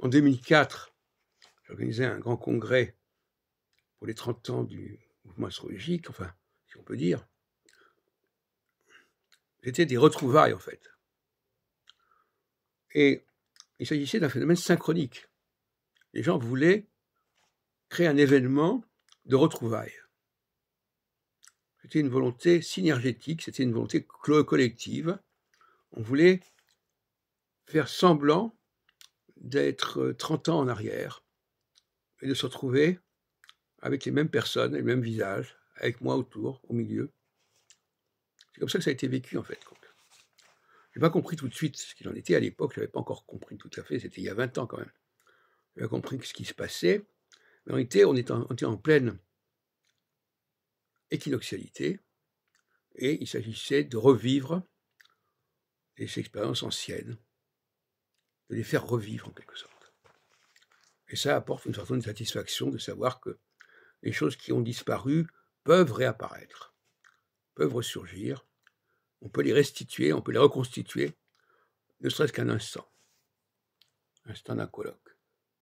en 2004, j'organisais un grand congrès pour les 30 ans du mouvement astrologique, enfin, si on peut dire. C'était des retrouvailles, en fait. Et il s'agissait d'un phénomène synchronique. Les gens voulaient créer un événement de retrouvailles. C'était une volonté synergétique, c'était une volonté collective. On voulait faire semblant d'être 30 euh, ans en arrière et de se retrouver avec les mêmes personnes, les mêmes visages, avec moi autour, au milieu. C'est comme ça que ça a été vécu, en fait. Je n'ai pas compris tout de suite ce qu'il en était. À l'époque, je n'avais pas encore compris tout à fait. C'était il y a 20 ans, quand même. Je pas compris ce qui se passait. Mais en réalité, on était en, on était en pleine équinoxialité. Et il s'agissait de revivre les expériences anciennes de les faire revivre en quelque sorte. Et ça apporte une certaine satisfaction de savoir que les choses qui ont disparu peuvent réapparaître, peuvent ressurgir, on peut les restituer, on peut les reconstituer, ne serait-ce qu'un instant, instant d'un colloque.